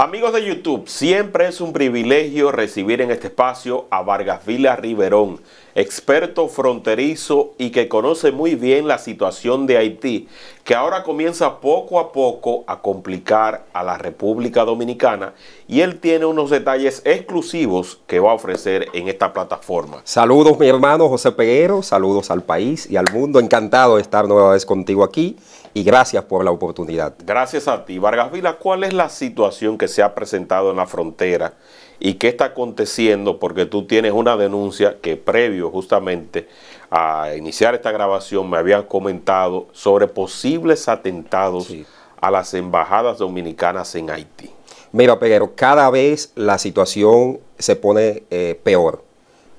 Amigos de YouTube, siempre es un privilegio recibir en este espacio a Vargas Vila Riverón, experto fronterizo y que conoce muy bien la situación de Haití, que ahora comienza poco a poco a complicar a la República Dominicana y él tiene unos detalles exclusivos que va a ofrecer en esta plataforma. Saludos mi hermano José Peguero, saludos al país y al mundo, encantado de estar nueva vez contigo aquí y gracias por la oportunidad. Gracias a ti. Vargas Vila, ¿cuál es la situación que se ha presentado en la frontera? ¿Y qué está aconteciendo? Porque tú tienes una denuncia que previo justamente a iniciar esta grabación me habían comentado sobre posibles atentados a las embajadas dominicanas en Haití. Mira, Peguero, cada vez la situación se pone eh, peor,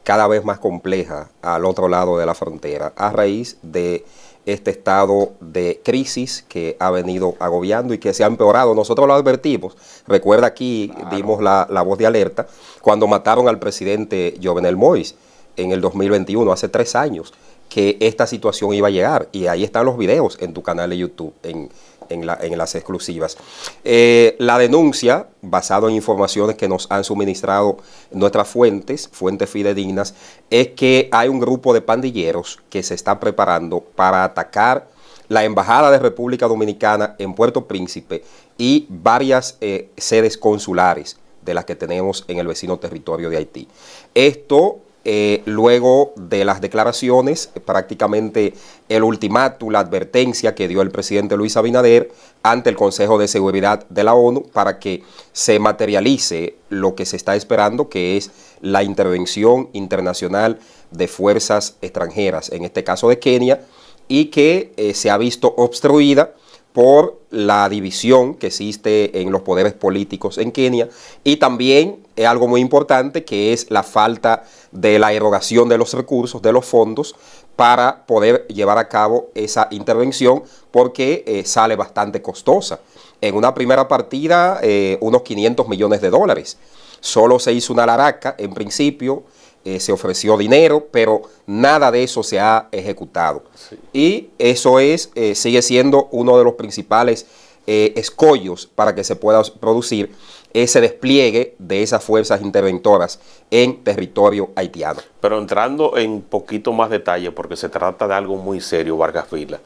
cada vez más compleja al otro lado de la frontera, a raíz de este estado de crisis que ha venido agobiando y que se ha empeorado. Nosotros lo advertimos. Recuerda aquí dimos la, voz de alerta cuando mataron al presidente Jovenel Mois en el 2021, hace tres años, que esta situación iba a llegar. Y ahí están los videos en tu canal de YouTube, en en, las exclusivas. Eh, la denuncia, basado en informaciones que nos han suministrado nuestras fuentes, fuentes fidedignas, es que hay un grupo de pandilleros que se están preparando para atacar la Embajada de República Dominicana en Puerto Príncipe y varias eh, sedes consulares de las que tenemos en el vecino territorio de Haití. Esto eh, luego de las declaraciones, eh, prácticamente el ultimátum, la advertencia que dio el presidente Luis Abinader ante el Consejo de Seguridad de la ONU para que se materialice lo que se está esperando, que es la intervención internacional de fuerzas extranjeras, en este caso de Kenia, y que eh, se ha visto obstruida por la división que existe en los poderes políticos en Kenia y también es algo muy importante que es la falta de la erogación de los recursos, de los fondos para poder llevar a cabo esa intervención porque eh, sale bastante costosa. En una primera partida, eh, unos 500 millones de dólares. Solo se hizo una laraca en principio eh, se ofreció dinero, pero nada de eso se ha ejecutado. Y eso es, eh, sigue siendo uno de los principales eh, escollos para que se pueda producir ese despliegue de esas fuerzas interventoras en territorio haitiano. Pero entrando en poquito más detalle, porque se trata de algo muy serio, Vargas Vila.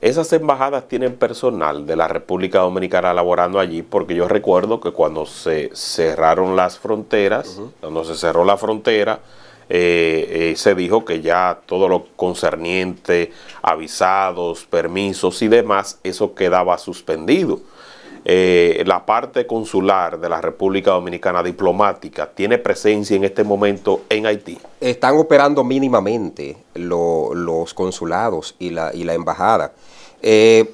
Esas embajadas tienen personal de la República Dominicana laborando allí, porque yo recuerdo que cuando se cerraron las fronteras, cuando se cerró la frontera, eh, eh, se dijo que ya todo lo concerniente avisados, permisos y demás, eso quedaba suspendido. Eh, la parte consular de la República Dominicana diplomática tiene presencia en este momento en Haití? Están operando mínimamente los consulados y la, embajada. Eh,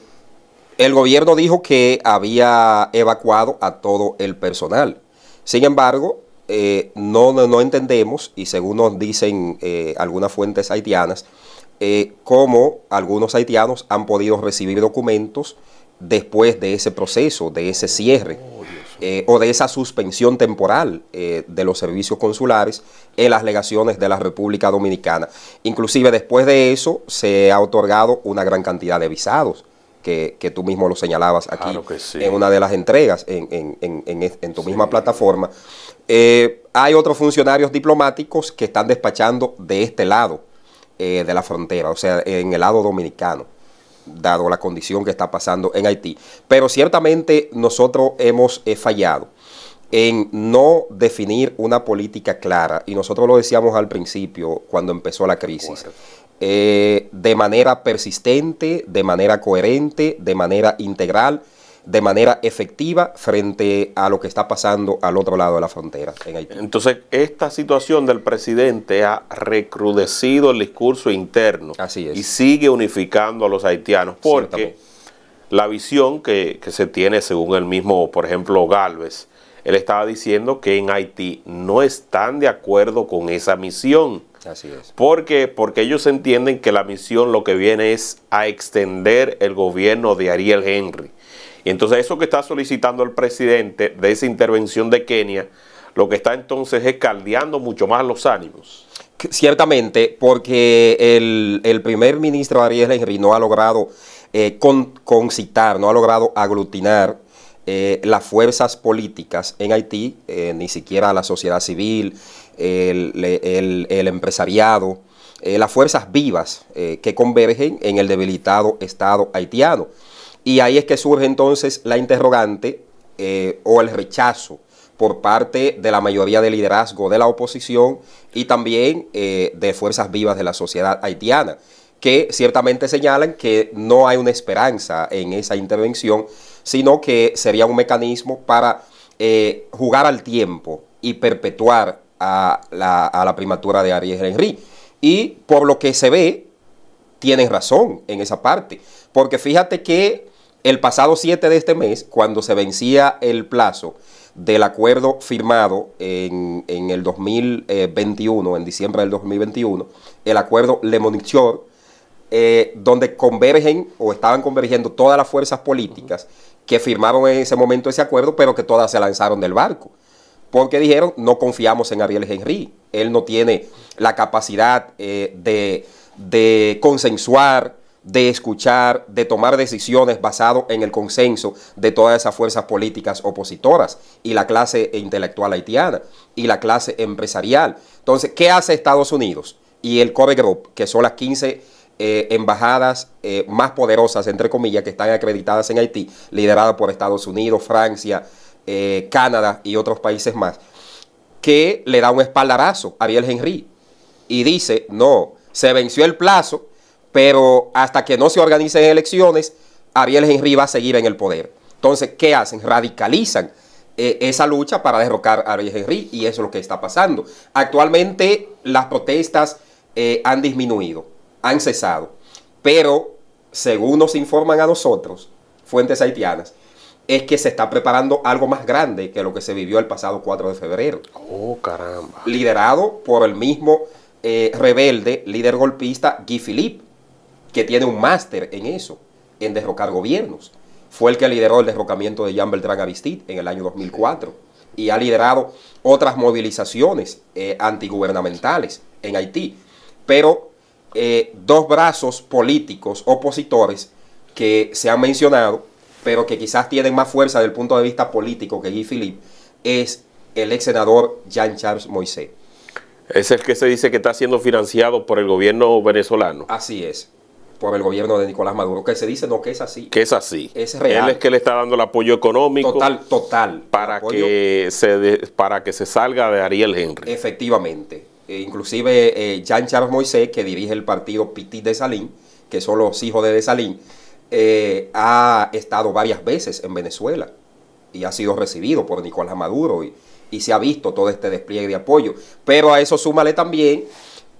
el gobierno dijo que había evacuado a todo el personal. Sin embargo, eh, no, entendemos, y según nos dicen algunas fuentes haitianas, cómo algunos haitianos han podido recibir documentos después de ese proceso, de ese cierre oh, eh, o de esa suspensión temporal eh, de los servicios consulares en las legaciones de la República Dominicana. Inclusive después de eso se ha otorgado una gran cantidad de visados. Que, tú mismo lo señalabas aquí en una de las entregas en, tu misma plataforma. Eh, hay otros funcionarios diplomáticos que están despachando de este lado de la frontera, o sea, en el lado dominicano dado la condición que está pasando en Haití. Pero ciertamente nosotros hemos eh, fallado en no definir una política clara, y nosotros lo decíamos al principio cuando empezó la crisis, eh, de manera persistente, de manera coherente, de manera integral de manera efectiva frente a lo que está pasando al otro lado de la frontera en Haití. Entonces, esta situación del presidente ha recrudecido el discurso interno y sigue unificando a los haitianos porque la visión que, se tiene según el mismo, por ejemplo, Galvez, él estaba diciendo que en Haití no están de acuerdo con esa misión. Así es. Porque, porque ellos entienden que la misión lo que viene es a extender el gobierno de Ariel Henry. Y entonces eso que está solicitando el presidente de esa intervención de Kenia, lo que está entonces es caldeando mucho más los ánimos. Ciertamente, porque el, primer ministro Ariel Henry no ha logrado eh, con, concitar, no ha logrado aglutinar eh, las fuerzas políticas en Haití, eh, ni siquiera la sociedad civil, el empresariado, las fuerzas vivas que convergen en el debilitado Estado haitiano. Y ahí es que surge entonces la interrogante eh, o el rechazo por parte de la mayoría de liderazgo de la oposición y también eh, de fuerzas vivas de la sociedad haitiana, que ciertamente señalan que no hay una esperanza en esa intervención, sino que sería un mecanismo para eh, jugar al tiempo y perpetuar a la, a la primatura de Ariel Henry. Y por lo que se ve, tienen razón en esa parte, porque fíjate que el pasado 7 de este mes, cuando se vencía el plazo del acuerdo firmado en, el 2021, en diciembre del 2021, el acuerdo Le eh, donde convergen o estaban convergiendo todas las fuerzas políticas que firmaron en ese momento ese acuerdo, pero que todas se lanzaron del barco. Porque dijeron, no confiamos en Ariel Henry, él no tiene la capacidad eh, de, de consensuar de escuchar, de tomar decisiones basado en el consenso de todas esas fuerzas políticas opositoras y la clase intelectual haitiana y la clase empresarial. Entonces, ¿qué hace Estados Unidos y el Core Group, que son las 15 eh, embajadas eh, más poderosas, entre comillas, que están acreditadas en Haití, lideradas por Estados Unidos, Francia, eh, Canadá y otros países más, que le da un espaldarazo a Ariel Henry y dice, no, se venció el plazo pero hasta que no se organicen elecciones, Ariel Henry va a seguir en el poder. Entonces, ¿qué hacen? Radicalizan eh, esa lucha para derrocar a Ariel Henry y eso es lo que está pasando. Actualmente las protestas eh, han disminuido, han cesado, pero según nos informan a nosotros, fuentes haitianas, es que se está preparando algo más grande que lo que se vivió el pasado 4 de febrero. Oh, caramba. Liderado por el mismo eh, rebelde, líder golpista, Guy Philippe, que tiene un máster en eso, en derrocar gobiernos. Fue el que lideró el derrocamiento de Jean Beltrán Aristide en el año 2004 y ha liderado otras movilizaciones eh, antigubernamentales en Haití. Pero eh, dos brazos políticos opositores que se han mencionado, pero que quizás tienen más fuerza desde el punto de vista político que Guy Philippe, es el ex senador Jean-Charles Moisés. Es el que se dice que está siendo financiado por el gobierno venezolano. Así es por el gobierno de Nicolás Maduro, que se dice no que es así. Que es así. Es real. Él es que le está dando el apoyo económico. Total, total. Para, que se, para que se salga de Ariel Henry. Efectivamente. E inclusive eh, Jean Charles Moisés, que dirige el partido Piti de Salín, que son los hijos de Salín, eh, ha estado varias veces en Venezuela y ha sido recibido por Nicolás Maduro y, y se ha visto todo este despliegue de apoyo. Pero a eso súmale también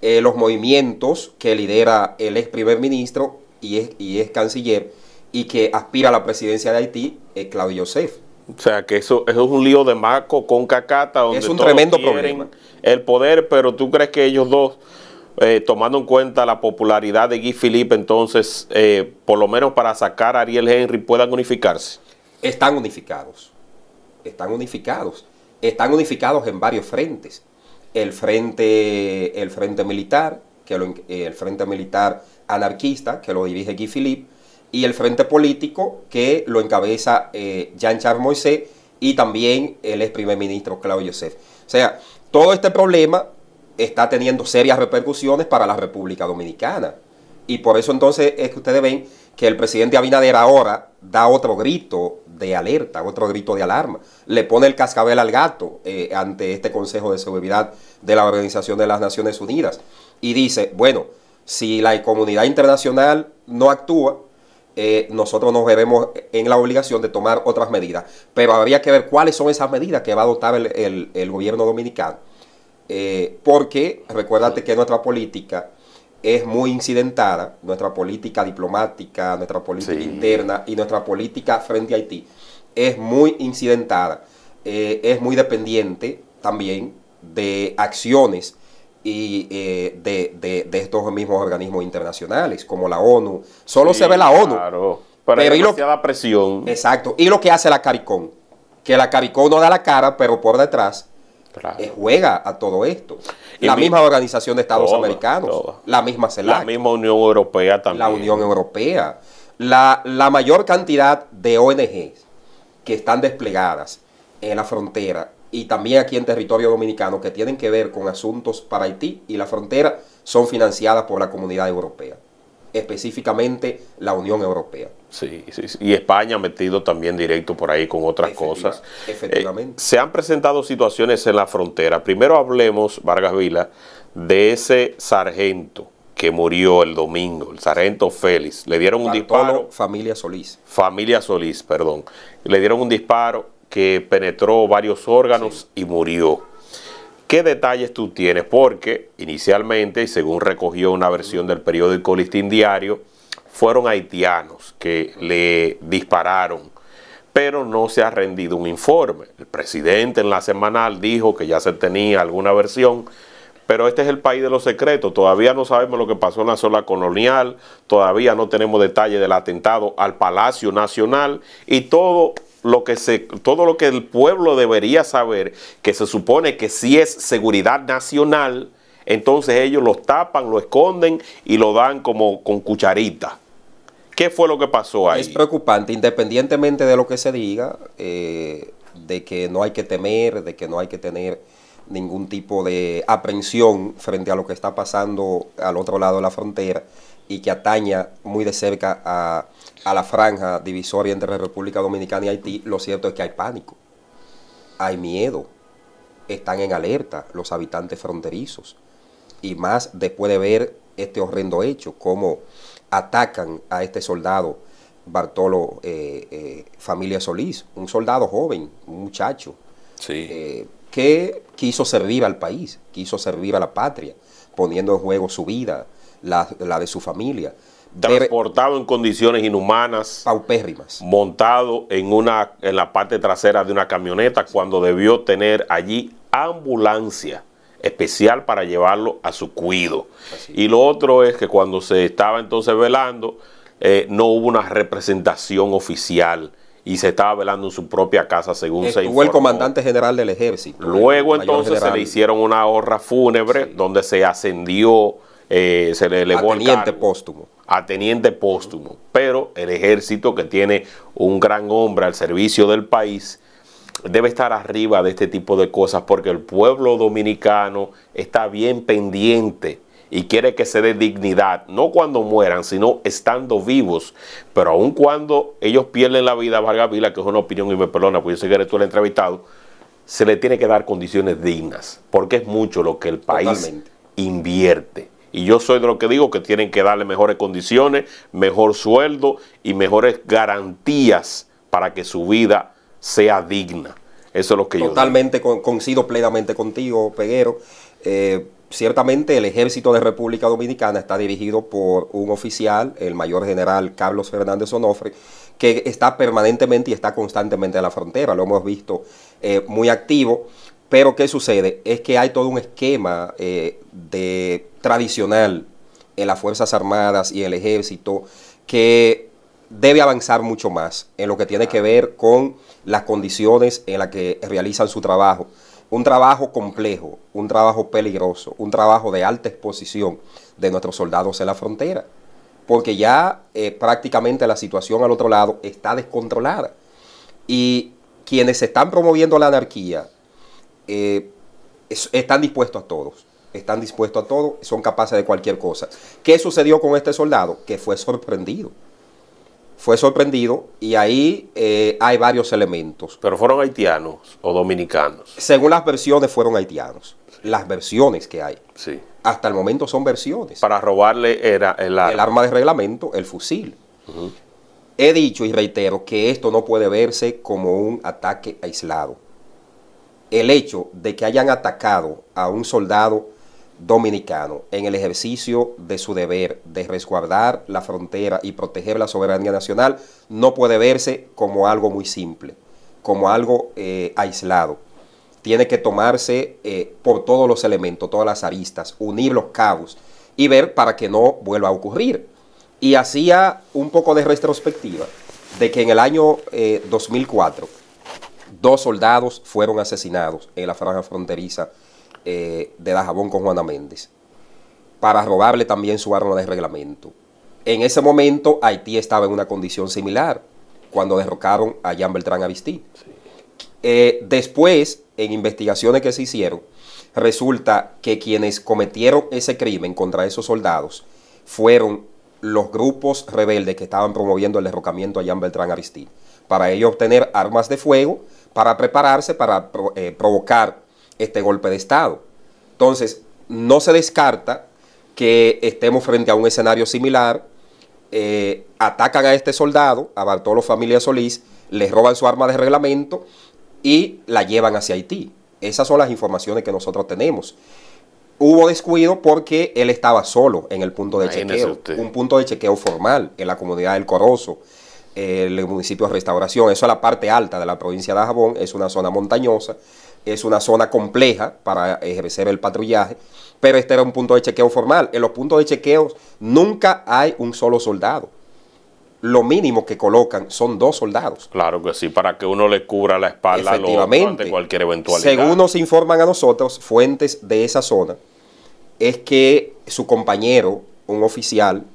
eh, los movimientos que lidera el ex primer ministro y es, canciller y que aspira a la presidencia de Haití, eh, Claudio Joseph. O sea, que eso, es un lío de maco con cacata. es un tremendo problema. El poder, pero tú crees que ellos dos, eh, tomando en cuenta la popularidad de Guy Philippe, entonces, eh, por lo menos para sacar a Ariel Henry, puedan unificarse. Están unificados. Están unificados. Están unificados en varios frentes el frente, el frente militar, que eh, el frente militar anarquista, que lo dirige Guy Philippe, y el frente político, que lo encabeza eh, Jean-Charles y también el ex primer ministro Claudio Joseph. O sea, todo este problema está teniendo serias repercusiones para la República Dominicana. Y por eso entonces es que ustedes ven que el presidente Abinader ahora da otro grito de alerta, otro grito de alarma. Le pone el cascabel al gato eh, ante este Consejo de Seguridad de la Organización de las Naciones Unidas y dice, bueno, si la comunidad internacional no actúa, eh, nosotros nos veremos en la obligación de tomar otras medidas. Pero habría que ver cuáles son esas medidas que va a adoptar el, gobierno dominicano. Eh, porque recuérdate que nuestra política es muy incidentada, nuestra política diplomática, nuestra política interna y nuestra política frente a Haití es muy incidentada, eh, es muy dependiente también de acciones y eh, de, de, estos mismos organismos internacionales, como la ONU. Solo se ve la ONU. Claro. Pero, hay presión. Exacto. Y lo que hace la CARICOM. Que la CARICOM no da la cara, pero por detrás eh, juega a todo esto. la misma Organización de Estados Americanos, la misma CELAC. La misma Unión Europea también. La Unión Europea. la mayor cantidad de ONGs que están desplegadas en la frontera y también aquí en territorio dominicano que tienen que ver con asuntos para Haití y la frontera son financiadas por la comunidad europea, específicamente la Unión Europea. Sí, sí, y España ha metido también directo por ahí con otras cosas. Efectivamente. Eh, se han presentado situaciones en la frontera. Primero hablemos, Vargas Vila, de ese sargento que murió el domingo, el sargento Félix. Le dieron un disparo. Familia Solís. Familia Solís, perdón. Le dieron un disparo que penetró varios órganos y murió. ¿Qué detalles tú tienes? Porque inicialmente, y según recogió una versión del periódico Listín Diario, fueron haitianos que le dispararon, pero no se ha rendido un informe. El presidente en la semanal dijo que ya se tenía alguna versión, pero este es el país de los secretos. Todavía no sabemos lo que pasó en la zona colonial, todavía no tenemos detalles del atentado al Palacio Nacional y todo lo que se todo lo que el pueblo debería saber, que se supone que si es seguridad nacional, entonces ellos los tapan, lo esconden y lo dan como con cucharita. ¿Qué fue lo que pasó ahí? Es preocupante, independientemente de lo que se diga, eh, de que no hay que temer, de que no hay que tener ningún tipo de aprensión frente a lo que está pasando al otro lado de la frontera y que ataña muy de cerca a, a la franja divisoria entre la República Dominicana y Haití, lo cierto es que hay pánico, hay miedo, están en alerta los habitantes fronterizos y más después de ver este horrendo hecho, como atacan a este soldado Bartolo eh, eh, Familia Solís, un soldado joven, un muchacho, eh, que quiso servir al país, quiso servir a la patria, poniendo en juego su vida, la, de su familia. Transportado en condiciones inhumanas. Paupérrimas. Montado en, una, en la parte trasera de una camioneta cuando debió tener allí ambulancia especial para llevarlo a su cuido. Y lo otro es que cuando se estaba entonces velando, eh, no hubo una representación oficial y se estaba velando en su propia casa, según se informó. el comandante general del ejército. Luego entonces se le hicieron una honra fúnebre donde se ascendió, eh, se le elevó a teniente póstumo. A teniente póstumo. Pero el ejército que tiene un gran hombre al servicio del país debe estar arriba de este tipo de cosas porque el pueblo dominicano está bien pendiente y quiere que se dé dignidad, no cuando mueran, sino estando vivos. Pero aun cuando ellos pierden la vida, Vargas Vila, que es una opinión y me perdona, pues yo sé que eres tú el entrevistado, se le tiene que dar condiciones dignas, porque es mucho lo que el país invierte. Y yo soy de lo que digo que tienen que darle mejores condiciones, mejor sueldo y mejores garantías para que su vida sea digna. Eso es lo que yo. Totalmente coincido plenamente contigo, Peguero. Eh, ciertamente el ejército de República Dominicana está dirigido por un oficial, el mayor general Carlos Fernández Onofre, que está permanentemente y está constantemente a la frontera. Lo hemos visto eh, muy activo. Pero ¿qué sucede? Es que hay todo un esquema eh, de tradicional en las Fuerzas Armadas y el ejército que debe avanzar mucho más en lo que tiene que ver con las condiciones en las que realizan su trabajo. Un trabajo complejo, un trabajo peligroso, un trabajo de alta exposición de nuestros soldados en la frontera, porque ya eh, prácticamente la situación al otro lado está descontrolada. Y quienes están promoviendo la anarquía eh, están dispuestos a todos están dispuestos a todo, son capaces de cualquier cosa. ¿Qué sucedió con este soldado? Que fue sorprendido fue sorprendido y ahí eh, hay varios elementos. ¿Pero fueron haitianos o dominicanos? Según las versiones fueron haitianos. Las versiones que hay. Sí. Hasta el momento son versiones. Para robarle era el arma. El arma de reglamento, el fusil. He dicho y reitero que esto no puede verse como un ataque aislado. El hecho de que hayan atacado a un soldado dominicano en el ejercicio de su deber de resguardar la frontera y proteger la soberanía nacional no puede verse como algo muy simple, como algo eh, aislado. Tiene que tomarse eh, por todos los elementos, todas las aristas, unir los cabos y ver para que no vuelva a ocurrir. Y hacía un poco de retrospectiva de que en el año 2004 eh, dos soldados fueron asesinados en la franja fronteriza de eh, de Dajabón con Juana Méndez para robarle también su arma de reglamento. En ese momento Haití estaba en una condición similar cuando derrocaron a Jean Beltrán Avistí. Eh, después, en investigaciones que se hicieron, resulta que quienes cometieron ese crimen contra esos soldados fueron los grupos rebeldes que estaban promoviendo el derrocamiento a Jean Beltrán Aristí, para ellos obtener armas de fuego, para prepararse, para eh, provocar este golpe de Estado. Entonces, no se descarta que estemos frente a un escenario similar. Eh, atacan a este soldado, a Bartolo Familia Solís, les roban su arma de reglamento y la llevan hacia Haití. Esas son las informaciones que nosotros tenemos. Hubo descuido porque él estaba solo en el punto de chequeo, un punto de chequeo formal en la comunidad del Corozo, eh, el municipio de Restauración. Eso es la parte alta de la provincia de Jabón, es una zona montañosa es una zona compleja para ejercer el patrullaje, pero este era un punto de chequeo formal. En los puntos de chequeo nunca hay un solo soldado. Lo mínimo que colocan son dos soldados. Claro que sí, para que uno le cubra la espalda Efectivamente, cualquier eventualidad. Según nos informan a nosotros, fuentes de esa zona, es que su compañero, un oficial,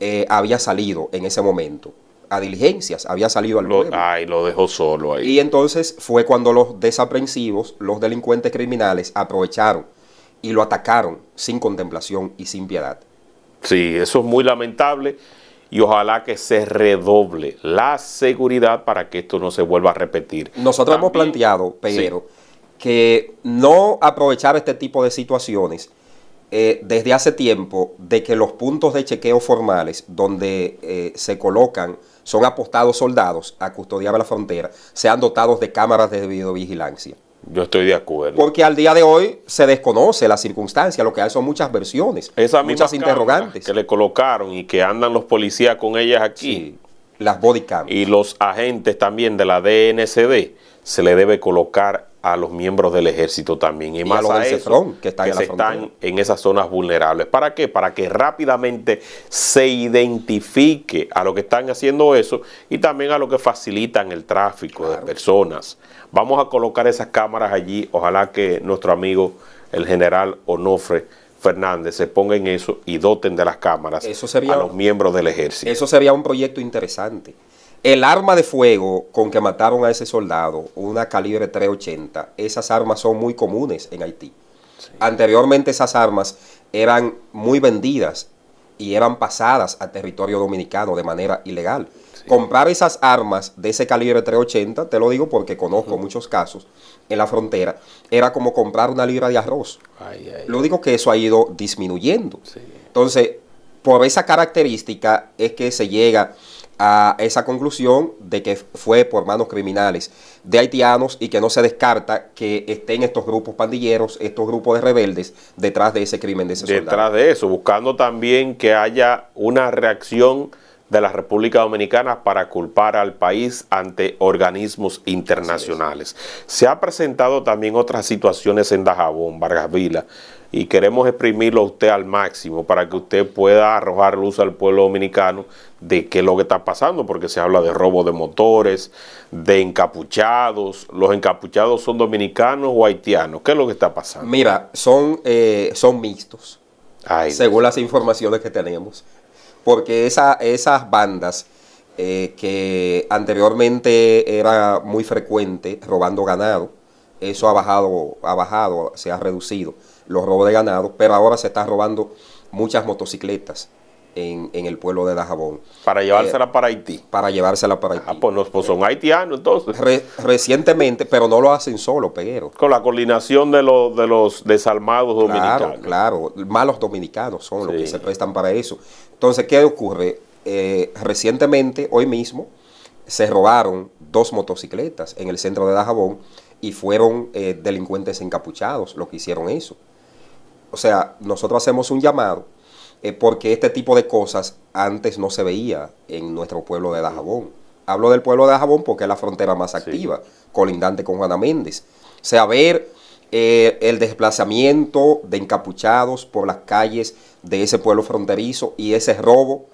eh, había salido en ese momento diligencias, había salido al lo, Ay, lo dejó solo ahí. Y entonces fue cuando los desaprensivos, los delincuentes criminales, aprovecharon y lo atacaron sin contemplación y sin piedad. Sí, eso es muy lamentable y ojalá que se redoble la seguridad para que esto no se vuelva a repetir. Nosotros hemos planteado, Pedro, que no aprovechar este tipo de situaciones eh, desde hace tiempo de que los puntos de chequeo formales donde eh, se colocan son apostados soldados a custodiar la frontera, sean dotados de cámaras de videovigilancia. Yo estoy de acuerdo. Porque al día de hoy se desconoce la circunstancia, lo que hay son muchas versiones, Esas muchas interrogantes. Que le colocaron y que andan los policías con ellas aquí. las body Y los agentes también de la DNCD se le debe colocar a los miembros del ejército también y, más a que, están, en esas zonas vulnerables. ¿Para qué? Para que rápidamente se identifique a lo que están haciendo eso y también a lo que facilitan el tráfico de personas. Vamos a colocar esas cámaras allí. Ojalá que nuestro amigo, el general Onofre, Fernández se ponga en eso y doten de las cámaras a los miembros del ejército. Eso sería un proyecto interesante. El arma de fuego con que mataron a ese soldado, una calibre 380, esas armas son muy comunes en Haití. Anteriormente esas armas eran muy vendidas y eran pasadas a territorio dominicano de manera ilegal. Comprar esas armas de ese calibre 380, te lo digo porque conozco muchos casos en la frontera, era como comprar una libra de arroz. lo digo que eso ha ido disminuyendo. Entonces, por esa característica es que se llega a esa conclusión de que fue por manos criminales de haitianos y que no se descarta que estén estos grupos pandilleros, estos grupos de rebeldes detrás de ese crimen de ese Detrás de eso, buscando también que haya una reacción de la República Dominicana para culpar al país ante organismos internacionales. Se ha presentado también otras situaciones en Dajabón, Vargas Vila y queremos exprimirlo a usted al máximo para que usted pueda arrojar luz al pueblo dominicano de qué es lo que está pasando, porque se habla de robo de motores, de encapuchados. ¿Los encapuchados son dominicanos o haitianos? ¿Qué es lo que está pasando? Mira, son, eh, son mixtos, según las informaciones que tenemos, porque esas bandas... Eh, que anteriormente era muy frecuente robando ganado, eso ha bajado, ha bajado, se ha reducido los robos de ganado, pero ahora se están robando muchas motocicletas en, el pueblo de Dajabón. Para eh, llevársela para Haití. Para llevársela para ah, Haití. Ah, pues, son haitianos entonces. recientemente, pero no lo hacen solo, Peguero. Con la coordinación de, los de los desalmados dominicanos. Claro, claro. Malos dominicanos son los que se prestan para eso. Entonces, ¿qué ocurre? Eh, recientemente, hoy mismo, se robaron dos motocicletas en el centro de Dajabón y fueron eh, delincuentes encapuchados los que hicieron eso. O sea, nosotros hacemos un llamado eh, porque este tipo de cosas antes no se veía en nuestro pueblo de Dajabón. Hablo del pueblo de Dajabón porque es la frontera más activa, colindante con Juana Méndez. O sea, ver eh, el desplazamiento de encapuchados por las calles de ese pueblo fronterizo y ese robo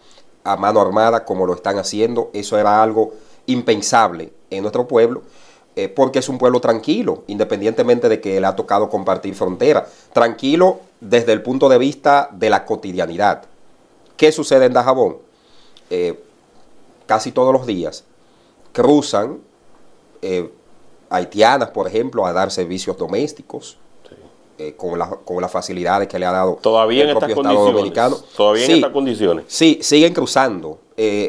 a mano armada como lo están haciendo, eso era algo impensable en nuestro pueblo, eh, porque es un pueblo tranquilo, independientemente de que le ha tocado compartir frontera. Tranquilo desde el punto de vista de la cotidianidad. ¿Qué sucede en Dajabón? Eh, casi todos los días cruzan eh, haitianas, por ejemplo, a dar servicios domésticos. Eh, con, las facilidades que le ha dado Todavía el propio Estado Dominicano. Todavía en estas condiciones. Sí, siguen cruzando.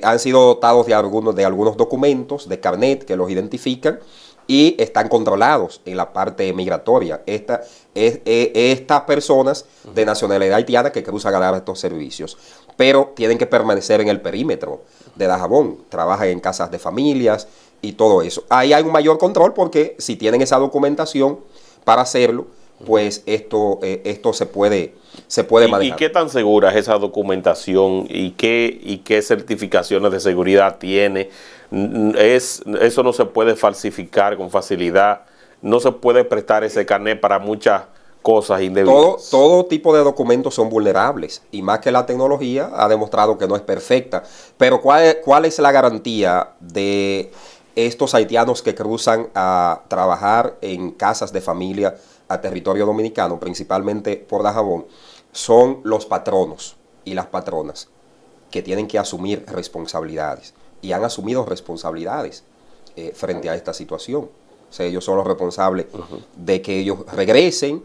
han sido dotados de algunos, de algunos documentos, de carnet que los identifican y están controlados en la parte migratoria. Esta, es, e, estas personas de nacionalidad haitiana que cruzan a dar estos servicios, pero tienen que permanecer en el perímetro de Dajabón, trabajan en casas de familias y todo eso. Ahí hay un mayor control porque si tienen esa documentación para hacerlo, pues esto, eh, esto se puede, se puede manejar. ¿Y qué tan segura es esa documentación y qué, y qué certificaciones de seguridad tiene? Es, eso no se puede falsificar con facilidad, no se puede prestar ese carnet para muchas cosas indebidas. Todo, todo tipo de documentos son vulnerables y más que la tecnología ha demostrado que no es perfecta. Pero ¿cuál, cuál es la garantía de estos haitianos que cruzan a trabajar en casas de familia a territorio dominicano, principalmente por la jabón, son los patronos y las patronas que tienen que asumir responsabilidades y han asumido responsabilidades eh, frente a esta situación. O sea, ellos son los responsables de que ellos regresen,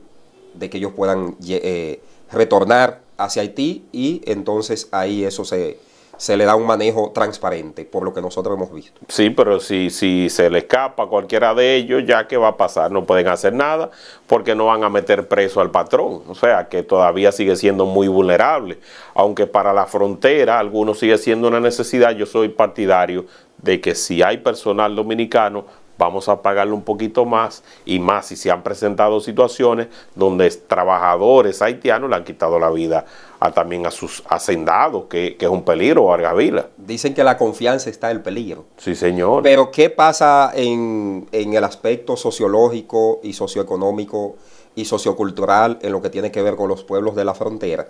de que ellos puedan eh, retornar hacia Haití y entonces ahí eso se, se le da un manejo transparente, por lo que nosotros hemos visto. Sí, pero si, se le escapa cualquiera de ellos, ya que va a pasar, no pueden hacer nada porque no van a meter preso al patrón. O sea, que todavía sigue siendo muy vulnerable. Aunque para la frontera algunos sigue siendo una necesidad, yo soy partidario de que si hay personal dominicano, vamos a pagarle un poquito más y más si se han presentado situaciones donde trabajadores haitianos le han quitado la vida también a sus hacendados, que, es un peligro, Argavila Dicen que la confianza está en el peligro. Sí, señor. Pero ¿qué pasa en, el aspecto sociológico y socioeconómico y sociocultural en lo que tiene que ver con los pueblos de la frontera?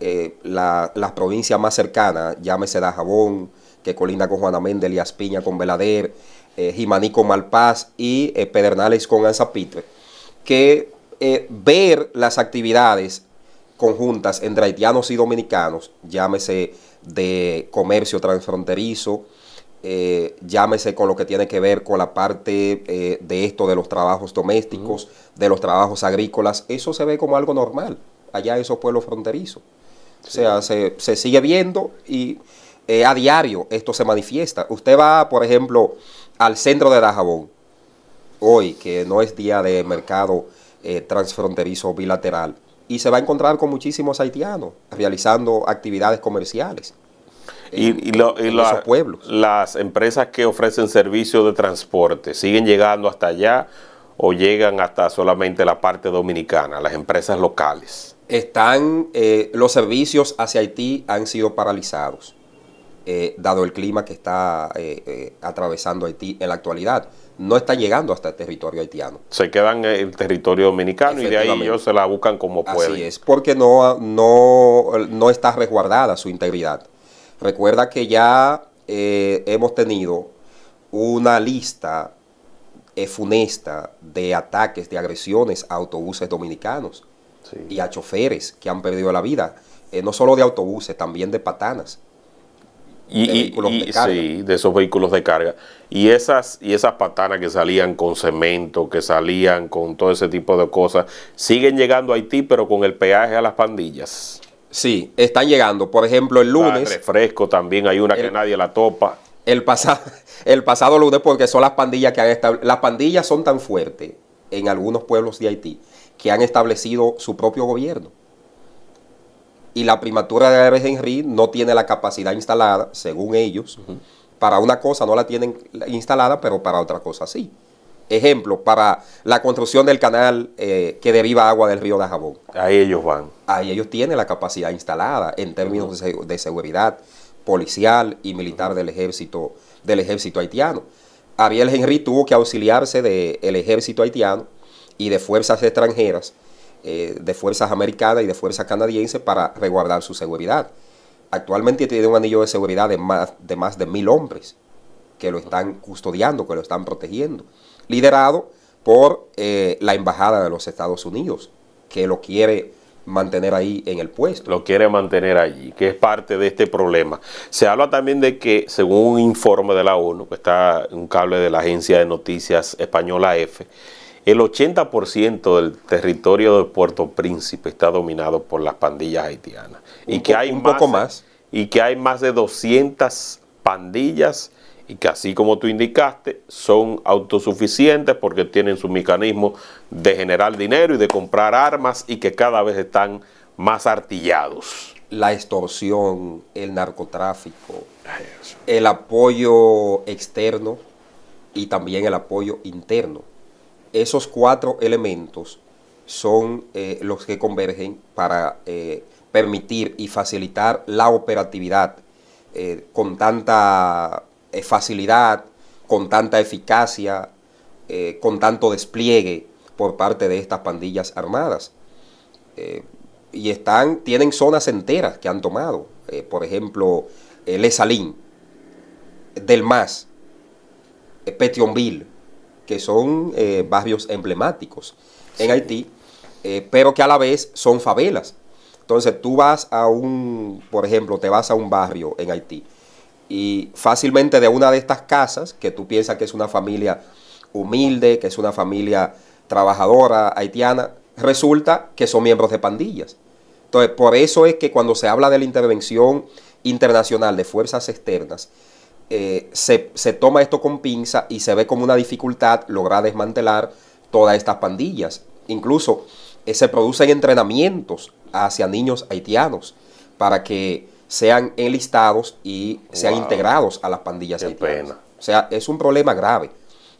Eh, las provincias más cercanas, llámese jabón que colinda con Juana Méndez, ...y Piña con Velader, eh, Jimaní con Malpaz y eh, Pedernales con Anzapitre, que eh, ver las actividades conjuntas entre haitianos y dominicanos, llámese de comercio transfronterizo, eh, llámese con lo que tiene que ver con la parte eh, de esto de los trabajos domésticos, de los trabajos agrícolas, eso se ve como algo normal allá esos pueblos fronterizos. O sea, se, sigue viendo y eh, a diario esto se manifiesta. Usted va, por ejemplo, al centro de Dajabón, hoy, que no es día de mercado transfronterizo bilateral, y se va a encontrar con muchísimos haitianos realizando actividades comerciales. Y, pueblos. las empresas que ofrecen servicios de transporte siguen llegando hasta allá o llegan hasta solamente la parte dominicana, las empresas locales. Están eh, los servicios hacia Haití han sido paralizados, eh, dado el clima que está eh, atravesando Haití en la actualidad no está llegando hasta el territorio haitiano. Se quedan en el territorio dominicano y de ahí ellos se la buscan como pueden. Así es, porque no, no, está resguardada su integridad. Recuerda que ya eh, hemos tenido una lista eh, funesta de ataques, de agresiones a autobuses dominicanos y a choferes que han perdido la vida, eh, no solo de autobuses, también de patanas y, de Sí, de esos vehículos de carga. Y esas, y esas patanas que salían con cemento, que salían con todo ese tipo de cosas, siguen llegando a Haití, pero con el peaje a las pandillas. Sí, están llegando. Por ejemplo, el lunes. fresco refresco también, hay una que nadie la topa. El pasado, el pasado lunes, porque son las pandillas que han establecido. Las pandillas son tan fuertes en algunos pueblos de Haití que han establecido su propio gobierno y la primatura de Ariel Henry no tiene la capacidad instalada, según ellos. Para una cosa no la tienen instalada, pero para otra cosa sí. Ejemplo, para la construcción del canal eh, que deriva agua del río Dajabón. Ahí ellos van. Ahí ellos tienen la capacidad instalada en términos de seguridad policial y militar del ejército, del ejército haitiano. Ariel Henry tuvo que auxiliarse del ejército haitiano y de fuerzas extranjeras eh, de fuerzas americanas y de fuerzas canadienses para resguardar su seguridad. Actualmente tiene un anillo de seguridad de más de, más de mil hombres que lo están custodiando, que lo están protegiendo, liderado por eh, la Embajada de los Estados Unidos, que lo quiere mantener ahí en el puesto. Lo quiere mantener allí, que es parte de este problema. Se habla también de que, según un informe de la ONU, que está un cable de la agencia de noticias española EFE, el 80% del territorio de Puerto Príncipe está dominado por las pandillas haitianas. y que hay un poco más. Y que hay más de 200 pandillas y que así como tú indicaste, son autosuficientes porque tienen su mecanismo de generar dinero y de comprar armas y que cada vez están más artillados. La extorsión, el narcotráfico, el apoyo externo y también el apoyo interno esos cuatro elementos son eh, los que convergen para eh, permitir y facilitar la operatividad eh, con tanta facilidad, con tanta eficacia, con tanto despliegue por parte de estas pandillas armadas. y están, tienen zonas enteras que han tomado. por ejemplo, Lesalín, Del Mas, Petionville, que son eh, barrios emblemáticos en Haití, eh, pero que a la vez son favelas. Entonces tú vas a un, por ejemplo, te vas a un barrio en Haití y fácilmente de una de estas casas que tú piensas que es una familia humilde, que es una familia trabajadora haitiana, resulta que son miembros de pandillas. Entonces, por eso es que cuando se habla de la intervención internacional de fuerzas externas, eh, se, toma esto con pinza y se ve como una dificultad lograr desmantelar todas estas pandillas. Incluso eh, se producen entrenamientos hacia niños haitianos para que sean enlistados y sean integrados a las pandillas haitianas. O sea, es un problema grave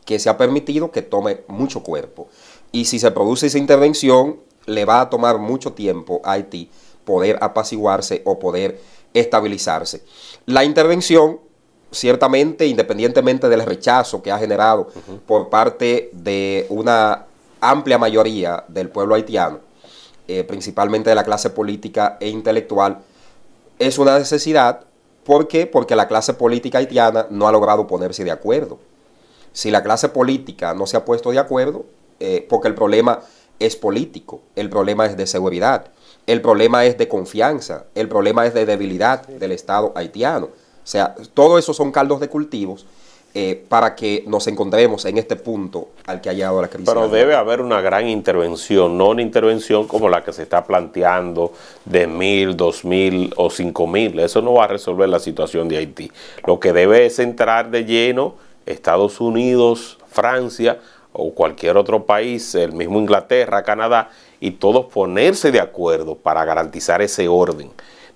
que se ha permitido que tome mucho cuerpo. Y si se produce esa intervención, le va a tomar mucho tiempo a Haití poder apaciguarse o poder estabilizarse. La intervención ciertamente, independientemente del rechazo que ha generado por parte de una amplia mayoría del pueblo haitiano, eh, principalmente de la clase política e intelectual, es una necesidad. ¿Por Porque la clase política haitiana no ha logrado ponerse de acuerdo. Si la clase política no se ha puesto de acuerdo, eh, porque el problema es político, el problema es de seguridad, el problema es de confianza, el problema es de debilidad del Estado haitiano. O sea, todo eso son caldos de cultivos eh, para que nos encontremos en este punto al que ha llegado la crisis. Pero debe haber una gran intervención, no una intervención como la que se está planteando de mil, dos mil o cinco mil. Eso no va a resolver la situación de Haití. Lo que debe es entrar de lleno Estados Unidos, Francia o cualquier otro país, el mismo Inglaterra, Canadá, y todos ponerse de acuerdo para garantizar ese orden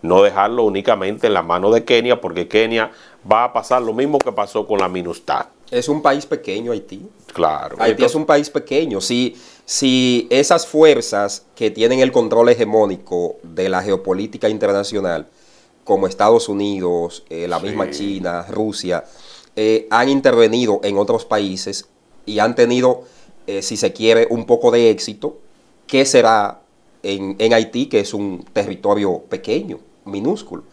no dejarlo únicamente en la mano de Kenia, porque Kenia va a pasar lo mismo que pasó con la Minustad, Es un país pequeño Haití. Claro. Haití es un país pequeño. Si, si esas fuerzas que tienen el control hegemónico de la geopolítica internacional, como Estados Unidos, eh, la misma China, Rusia, eh, han intervenido en otros países y han tenido, eh, si se quiere, un poco de éxito, ¿qué será en, en Haití, que es un territorio pequeño? minúsculo.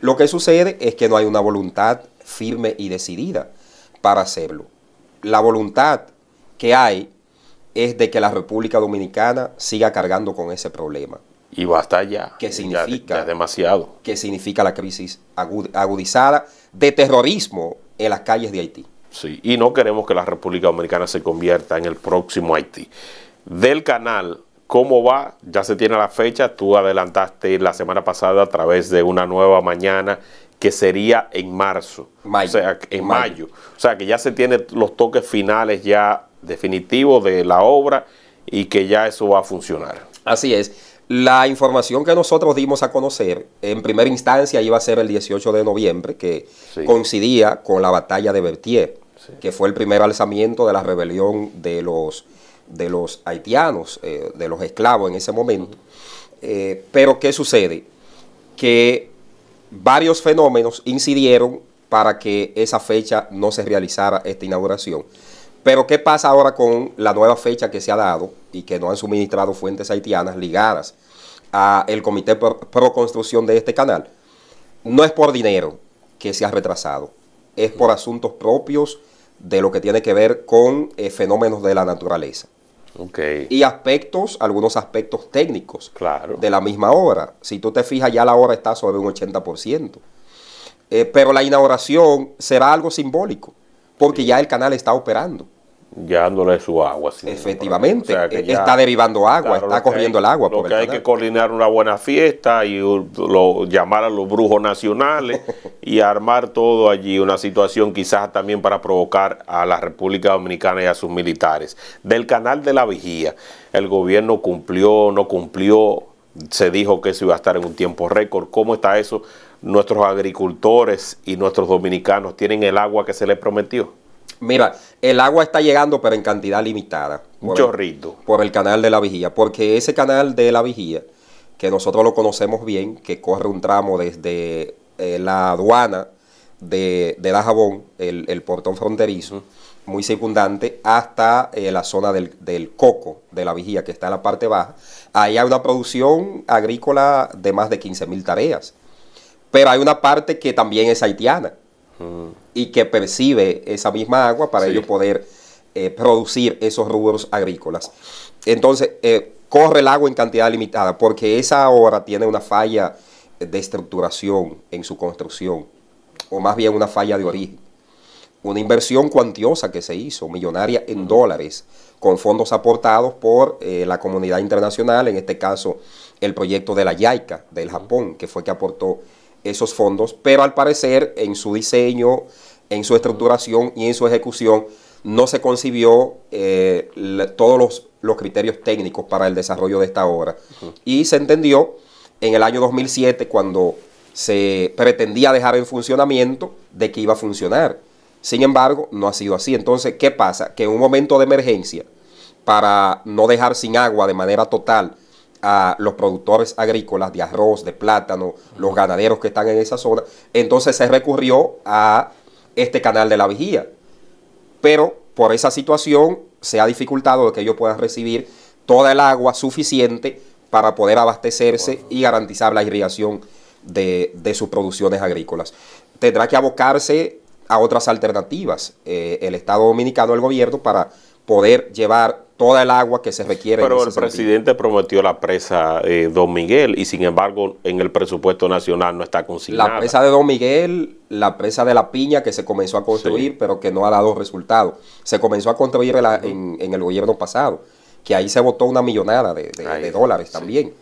Lo que sucede es que no hay una voluntad firme y decidida para hacerlo. La voluntad que hay es de que la República Dominicana siga cargando con ese problema. Y basta ya. Que significa. demasiado. Que significa la crisis agudizada de terrorismo en las calles de Haití. Sí, y no queremos que la República Dominicana se convierta en el próximo Haití. Del canal cómo va, ya se tiene la fecha, tú adelantaste la semana pasada a través de una nueva mañana que sería en marzo, o sea, en mayo. o sea que ya se tienen los toques finales ya definitivos de la obra y que ya eso va a funcionar. Así es. La información que nosotros dimos a conocer en primera instancia iba a ser el 18 de noviembre, que coincidía con la batalla de Berthier, que fue el primer alzamiento de la rebelión de los de los haitianos, eh, de los esclavos en ese momento. Eh, pero ¿qué sucede? Que varios fenómenos incidieron para que esa fecha no se realizara esta inauguración. Pero ¿qué pasa ahora con la nueva fecha que se ha dado y que no han suministrado fuentes haitianas ligadas al Comité Pro Construcción de este canal? No es por dinero que se ha retrasado, es por asuntos propios de lo que tiene que ver con eh, fenómenos de la naturaleza. Y aspectos, algunos aspectos técnicos claro. de la misma obra. Si tú te fijas, ya la obra está sobre un 80%. ciento, eh, pero la inauguración será algo simbólico, porque ya el canal está operando. Llevándole su agua. Efectivamente, e- está derivando agua, está corriendo el agua. Lo hay que coordinar una buena fiesta y llamar a los brujos nacionales y armar todo allí, una situación quizás también para provocar a la República Dominicana y a sus militares. Del canal de la vigía, el gobierno cumplió, no cumplió, se dijo que se iba a estar en un tiempo récord. ¿Cómo está eso? Nuestros agricultores y nuestros dominicanos tienen el agua que se les prometió. Mira, el agua está llegando, pero en cantidad limitada. Mucho rito. por el canal de la vigía. Porque ese canal de la vigía, que nosotros lo conocemos bien, que corre un tramo desde eh, la aduana de, de Dajabón, el, el portón fronterizo, muy circundante, hasta eh, la zona del, del, coco de la vigía, que está en la parte baja. Ahí hay una producción agrícola de más de 15.000 mil tareas. Pero hay una parte que también es haitiana y que percibe esa misma agua para ello ellos poder eh, producir esos rubros agrícolas. Entonces, eh, corre el agua en cantidad limitada porque esa obra tiene una falla de estructuración en su construcción, o más bien una falla de origen. Una inversión cuantiosa que se hizo, millonaria en dólares, con fondos aportados por eh, la comunidad internacional, en este caso el proyecto de la YAICA del Japón, que fue que aportó esos fondos, pero al parecer en su diseño, en su estructuración y en su ejecución no se concibió eh, todos los, criterios técnicos para el desarrollo de esta obra. Y se entendió en el año 2007 cuando se pretendía dejar en funcionamiento de que iba a funcionar. Sin embargo, no ha sido así. Entonces, ¿qué pasa? Que en un momento de emergencia, para no dejar sin agua de manera total a los productores agrícolas de arroz, de plátano, los ganaderos que están en esa zona. Entonces se recurrió a este canal de la vigía. Pero por esa situación se ha dificultado que ellos puedan recibir toda el agua suficiente para poder abastecerse y garantizar la irrigación de, sus producciones agrícolas. Tendrá que abocarse a otras alternativas eh, el Estado Dominicano, el gobierno, para poder llevar toda el agua que se requiere. Pero el presidente prometió la presa eh, Don Miguel y sin embargo en el presupuesto nacional no está consignada. La presa de Don Miguel, la presa de La Piña que se comenzó a construir pero que no ha dado resultados... Se comenzó a construir en, el gobierno pasado, que ahí se votó una millonada de, dólares también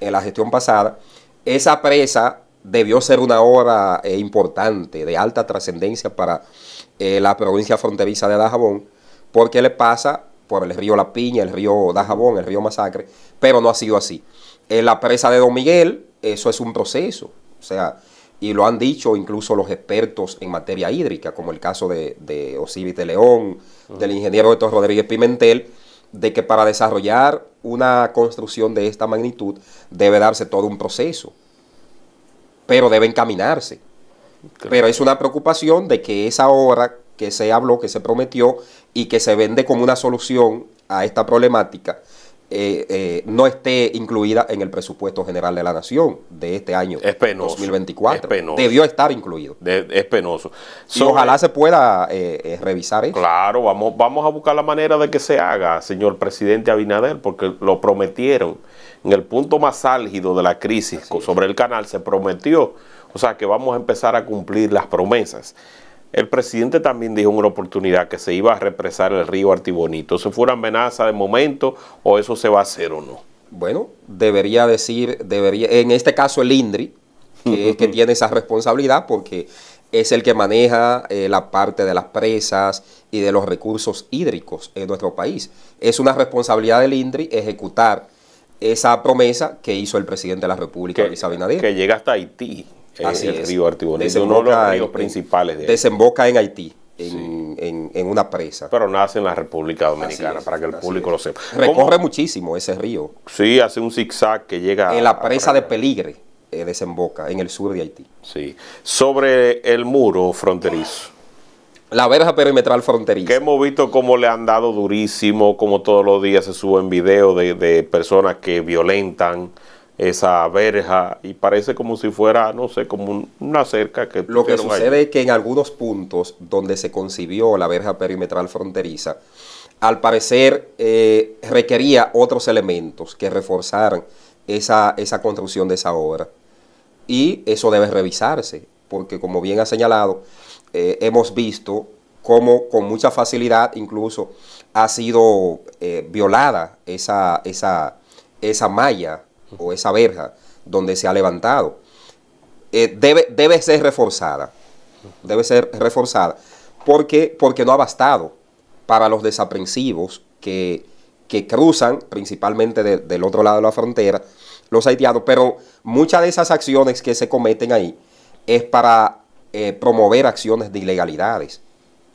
en la gestión pasada. Esa presa debió ser una obra eh, importante, de alta trascendencia para eh, la provincia fronteriza de Dajabón, porque le pasa pues, el río La Piña, el río Dajabón, el río Masacre, pero no ha sido así. En la presa de Don Miguel, eso es un proceso, o sea, y lo han dicho incluso los expertos en materia hídrica, como el caso de, de de León, del ingeniero Héctor Rodríguez Pimentel, de que para desarrollar una construcción de esta magnitud debe darse todo un proceso, pero debe encaminarse. Pero es una preocupación de que esa obra que se habló, que se prometió y que se vende como una solución a esta problemática, eh, eh, no esté incluida en el presupuesto general de la Nación de este año 2024. Es Debió estar incluido. es penoso. y ojalá se pueda eh, revisar eso. Claro, vamos, vamos a buscar la manera de que se haga, señor presidente Abinader, porque lo prometieron. En el punto más álgido de la crisis sobre el canal se prometió. O sea que vamos a empezar a cumplir las promesas. El presidente también dijo en una oportunidad que se iba a represar el río Artibonito. ¿Eso fue una amenaza de momento o eso se va a hacer o no? Bueno, debería decir, debería, en este caso el INDRI, que tiene esa responsabilidad porque es el que maneja eh, la parte de las presas y de los recursos hídricos en nuestro país. Es una responsabilidad del INDRI ejecutar esa promesa que hizo el presidente de la República, Luis Abinader. Que llega hasta Haití. Eh, así el río Artibonito, Es uno de los ríos principales Desemboca en Haití. En, una presa. Pero nace en la República Dominicana, para que el público lo sepa. Recorre muchísimo ese río. Sí, hace un zigzag que llega... En la presa de Peligre eh, desemboca, en el sur de Haití. Sí. Sobre el muro fronterizo. La verja perimetral fronteriza. Que hemos visto cómo le han dado durísimo, cómo todos los días se suben videos de, de personas que violentan esa verja y parece como si fuera, no sé, como una cerca que... Lo que sucede es que en algunos puntos donde se concibió la verja perimetral fronteriza, al parecer eh, requería otros elementos que reforzaran esa, construcción de esa obra. Y eso debe revisarse, porque como bien ha señalado, eh, hemos visto cómo con mucha facilidad incluso ha sido eh, violada esa, esa, esa malla o esa verja donde se ha levantado. Eh, debe, debe ser reforzada, debe ser reforzada, porque, porque no ha bastado para los desaprensivos que, que cruzan, principalmente del otro lado de la frontera, los haitianos, pero muchas de esas acciones que se cometen ahí es para eh, promover acciones de ilegalidades.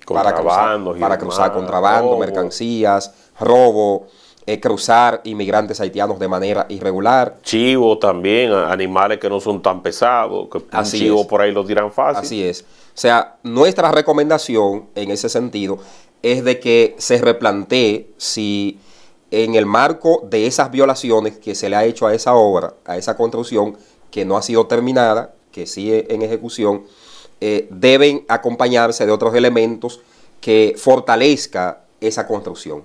Para cruzar, para cruzar contrabando, mercancías, robo, eh, cruzar inmigrantes haitianos de manera irregular. Chivos también, animales que no son tan pesados, que chivo por ahí los dirán fácil. Así es. O sea, nuestra recomendación en ese sentido es de que se replantee si en el marco de esas violaciones que se le ha hecho a esa obra, a esa construcción que no ha sido terminada, que sigue en ejecución, eh, deben acompañarse de otros elementos que fortalezca esa construcción.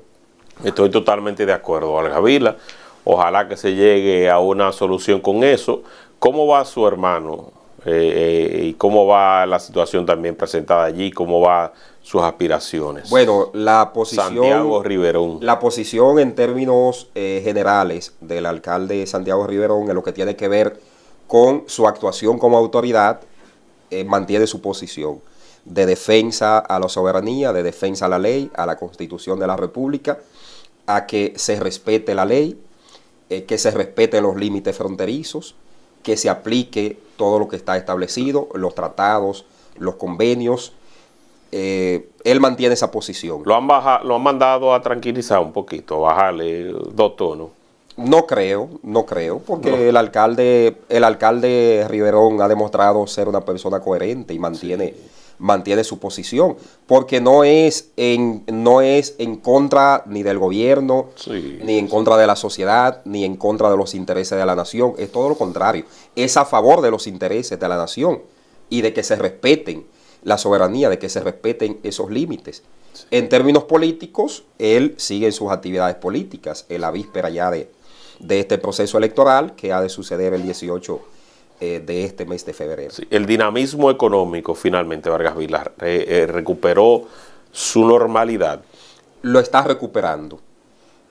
Estoy totalmente de acuerdo, Aljavila. Ojalá que se llegue a una solución con eso. ¿Cómo va su hermano? Eh, eh, ¿Y cómo va la situación también presentada allí? ¿Cómo va sus aspiraciones? Bueno, la posición... Santiago Riverón. La posición en términos eh, generales del alcalde Santiago Riverón en lo que tiene que ver con su actuación como autoridad mantiene su posición de defensa a la soberanía, de defensa a la ley, a la constitución de la república a que se respete la ley, eh, que se respeten los límites fronterizos, que se aplique todo lo que está establecido, los tratados, los convenios. Eh, él mantiene esa posición. Lo han, bajado, lo han mandado a tranquilizar un poquito, bajarle dos tonos. No creo, no creo, porque el alcalde, el alcalde Riverón ha demostrado ser una persona coherente y mantiene mantiene su posición, porque no es en, no es en contra ni del gobierno, ni en contra de la sociedad, ni en contra de los intereses de la nación, es todo lo contrario, es a favor de los intereses de la nación y de que se respeten la soberanía, de que se respeten esos límites. En términos políticos, él sigue en sus actividades políticas, en la víspera ya de, de este proceso electoral que ha de suceder el 18 de eh, de este mes de febrero. el dinamismo económico finalmente, Vargas Vilar, eh, recuperó su normalidad. Lo está recuperando,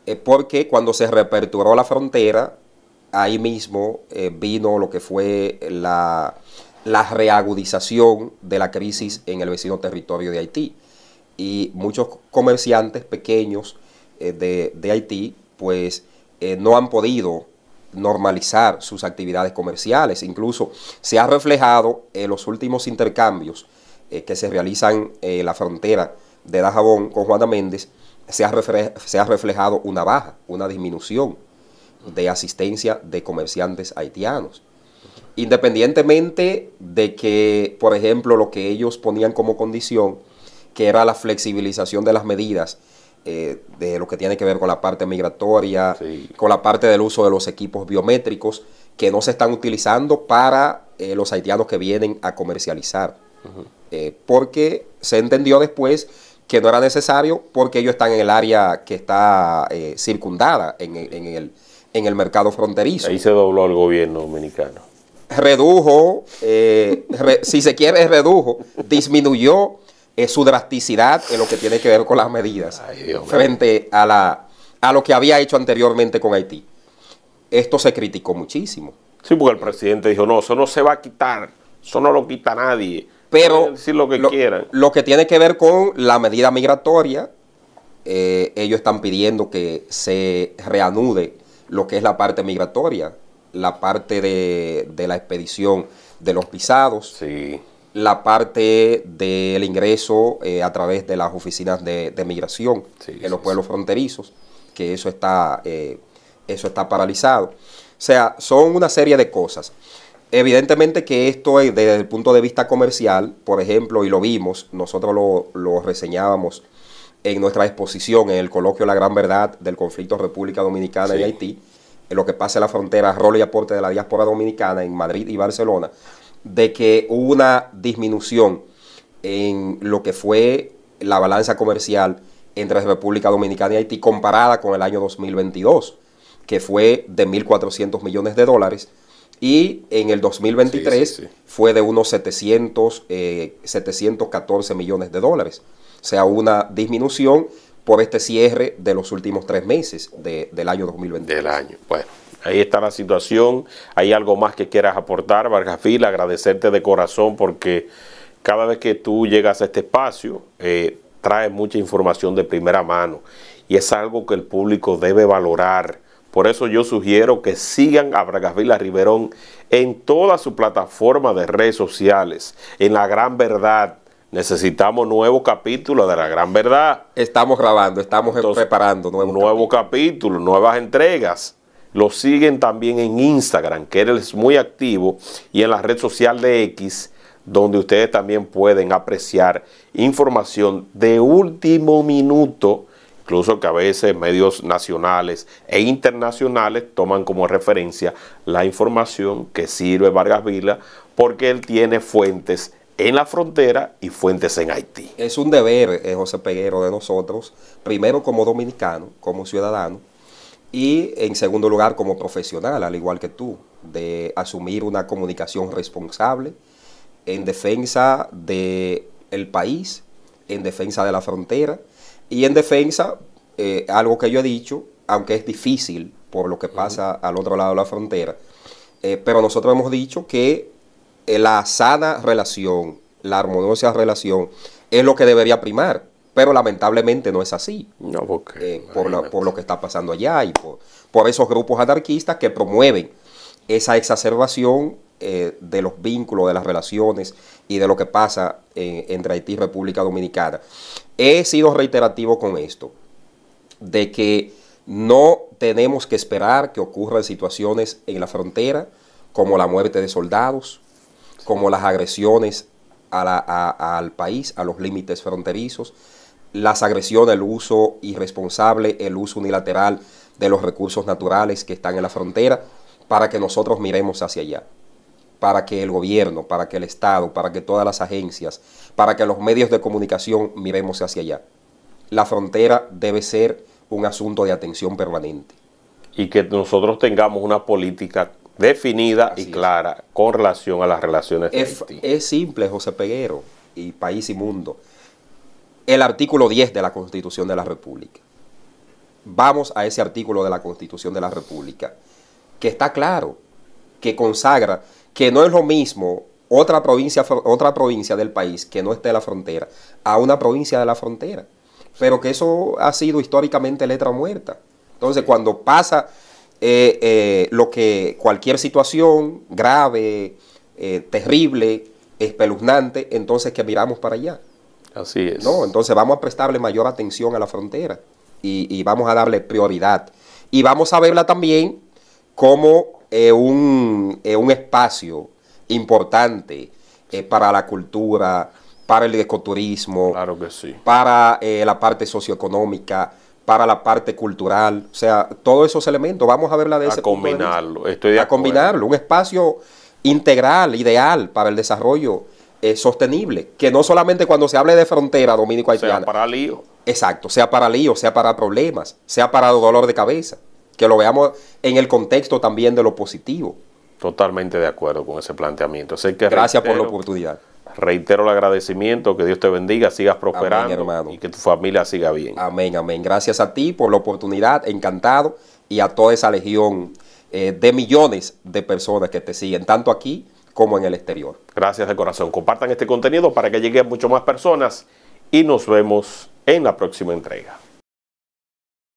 eh, porque cuando se reperturó la frontera, ahí mismo vino lo que fue la, reagudización de la crisis en el vecino territorio de Haití. Y muchos comerciantes pequeños de, Haití, pues no han podido normalizar sus actividades comerciales. Incluso se ha reflejado en los últimos intercambios eh, que se realizan eh, en la frontera de Dajabón con Juana Méndez, se ha, se ha reflejado una baja, una disminución de asistencia de comerciantes haitianos. Independientemente de que, por ejemplo, lo que ellos ponían como condición, que era la flexibilización de las medidas eh, de lo que tiene que ver con la parte migratoria, con la parte del uso de los equipos biométricos que no se están utilizando para eh, los haitianos que vienen a comercializar. Eh, porque se entendió después que no era necesario porque ellos están en el área que está circundada en, en, el, en el mercado fronterizo. Ahí se dobló el gobierno dominicano redujo, si se quiere, redujo, disminuyó es su drasticidad en lo que tiene que ver con las medidas frente a, la, a lo que había hecho anteriormente con Haití. Esto se criticó muchísimo. Sí, porque el presidente dijo, no, eso no se va a quitar, eso no lo quita nadie. Pero lo, que lo que tiene que ver con la medida migratoria, eh, ellos están pidiendo que se reanude lo que es la parte migratoria, la parte de, de la expedición de los pisados. Sí la parte del ingreso eh, a través de las oficinas de, migración en los pueblos fronterizos, que eso está, eh, eso está paralizado. O sea, son una serie de cosas. Evidentemente que esto desde el punto de vista comercial, por ejemplo, y lo vimos, nosotros lo, reseñábamos en nuestra exposición, en el coloquio La Gran Verdad del conflicto República Dominicana y Haití, en lo que pasa en la frontera, rol y aporte de la diáspora dominicana en Madrid y Barcelona, de que hubo una disminución en lo que fue la balanza comercial entre República Dominicana y Haití comparada con el año 2022, que fue de 1.400 millones de dólares, y en el 2023 fue de unos 714 eh, millones de dólares. O sea, una disminución por este cierre de los últimos tres meses del año 2023. Del año, bueno. Ahí está la situación. ¿Hay algo más que quieras aportar, Vargas Agradecerte de corazón porque cada vez que tú llegas a este espacio, eh, traes mucha información de primera mano y es algo que el público debe valorar. Por eso yo sugiero que sigan a Vargas Vila Riverón en toda su plataforma de redes sociales, en La Gran Verdad. Necesitamos nuevo capítulo de La Gran Verdad. Estamos grabando, estamos preparando nuevos nuevo capítulo, nuevas entregas. Lo siguen también en Instagram, que él es muy activo, y en la red social de X, donde ustedes también pueden apreciar información de último minuto, incluso que a veces medios nacionales e internacionales toman como referencia la información que sirve Vargas Vila, porque él tiene fuentes en la frontera y fuentes en Haití. Es un deber, eh, José Peguero, de nosotros, primero como dominicano, como ciudadano, y en segundo lugar, como profesional, al igual que tú, de asumir una comunicación responsable en defensa del el país, en defensa de la frontera y en defensa, eh, algo que yo he dicho, aunque es difícil por lo que pasa al otro lado de la frontera, eh, pero nosotros hemos dicho que eh, la sana relación, la armoniosa relación, es lo que debería primar pero lamentablemente no es así. No, eh, por, lo que está pasando allá y por, por esos grupos anarquistas que promueven esa exacerbación eh, de los vínculos, de las relaciones y de lo que pasa eh, entre Haití y República Dominicana. He sido reiterativo con esto, de que no tenemos que esperar que ocurran situaciones en la frontera como la muerte de soldados, como las agresiones al país, a los límites fronterizos, las agresiones, el uso irresponsable, el uso unilateral de los recursos naturales que están en la frontera, para que nosotros miremos hacia allá, para que el gobierno, para que el Estado, para que todas las agencias, para que los medios de comunicación miremos hacia allá. La frontera debe ser un asunto de atención permanente. Y que nosotros tengamos una política definida y clara con relación a las relaciones. Es, es simple, José Peguero, y país y mundo el artículo 10 de la Constitución de la República. Vamos a ese artículo de la Constitución de la República, que está claro, que consagra que no es lo mismo otra provincia, otra provincia del país que no esté en la frontera a una provincia de la frontera, pero que eso ha sido históricamente letra muerta. Entonces, cuando pasa eh, eh, lo que cualquier situación grave, eh, terrible, espeluznante, entonces que miramos para allá. Así es. ¿no? Entonces vamos a prestarle mayor atención a la frontera y, vamos a darle prioridad. Y vamos a verla también como eh, eh, un, espacio importante eh, para la cultura, para el ecoturismo, para la parte socioeconómica, para la parte cultural, o sea, todos esos elementos, vamos a verla de ese combinarlo, punto de a combinarlo, un espacio integral, ideal para el desarrollo sostenible, que no solamente cuando se hable de frontera dominico-haitiana. Sea para lío. Exacto, sea para lío, sea para problemas, sea para dolor de cabeza, que lo veamos en el contexto también de lo positivo. Totalmente de acuerdo con ese planteamiento. Gracias por la oportunidad. Reitero el agradecimiento, que Dios te bendiga, sigas prosperando y que tu familia siga bien. Amén, amén. Gracias a ti por la oportunidad, encantado, y a toda esa legión eh, de millones de personas que te siguen, tanto aquí como en el exterior. Gracias de corazón. Compartan este contenido para que llegue a mucho más personas y nos vemos en la próxima entrega.